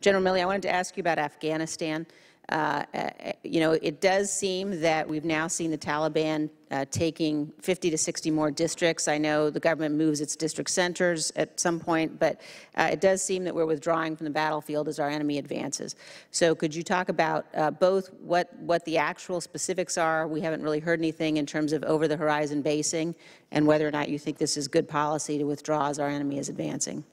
General Milley, I wanted to ask you about Afghanistan. Uh, eh, you know, it does seem that we've now seen the Taliban uh, taking 50 to 60 more districts. I know the government moves its district centers at some point, but uh, it does seem that we're withdrawing from the battlefield as our enemy advances. So could you talk about uh, both what, what the actual specifics are? We haven't really heard anything in terms of over-the-horizon basing and whether or not you think this is good policy to withdraw as our enemy is advancing.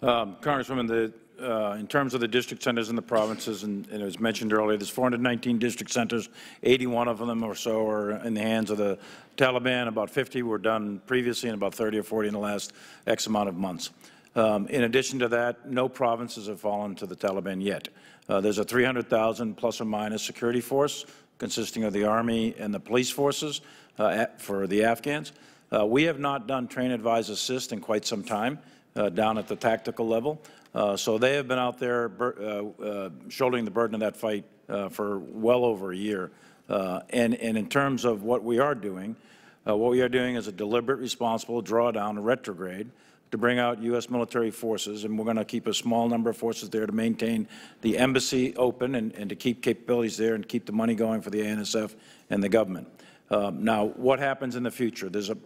Um, Congresswoman, the uh, in terms of the district centers in the provinces, and, and it was mentioned earlier, there's 419 district centers, 81 of them or so are in the hands of the Taliban, about 50 were done previously, and about 30 or 40 in the last X amount of months. Um, in addition to that, no provinces have fallen to the Taliban yet. Uh, there's a 300,000 plus or minus security force consisting of the Army and the police forces uh, at, for the Afghans. Uh, we have not done train, advise, assist in quite some time uh, down at the tactical level. Uh, so they have been out there uh, uh, shouldering the burden of that fight uh, for well over a year. and, and in terms of what we are doing, what we are doing is a deliberate, responsible drawdown, retrograde, to bring out U.S. military forces, and we're going to keep a small number of forces there to maintain the embassy open and, and to keep capabilities there and keep the money going for the ANSF and the government. Um, now, what happens in the future? There's a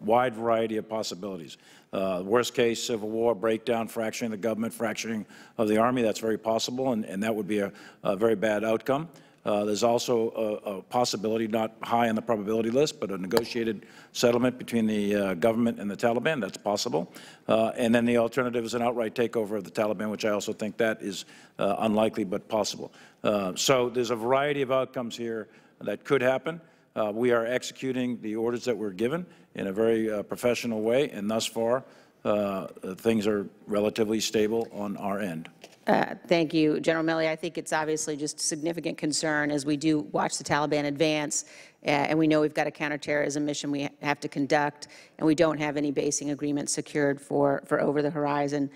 wide variety of possibilities. Uh, worst case, civil war, breakdown, fracturing the government, fracturing of the army, that's very possible, and, and that would be a, a very bad outcome. Uh, there's also a, a, possibility, not high on the probability list, but a negotiated settlement between the uh, government and the Taliban. That's possible. Uh, and then the alternative is an outright takeover of the Taliban, which I also think that is uh, unlikely but possible. Uh, so there's a variety of outcomes here that could happen. Uh, we are executing the orders that were given in a very uh, professional way, and thus far, uh, things are relatively stable on our end. Uh, thank you, General Milley. I think it's obviously just significant concern as we do watch the Taliban advance, uh, and we know we've got a counterterrorism mission we have to conduct, and we don't have any basing agreements secured for, for over the horizon.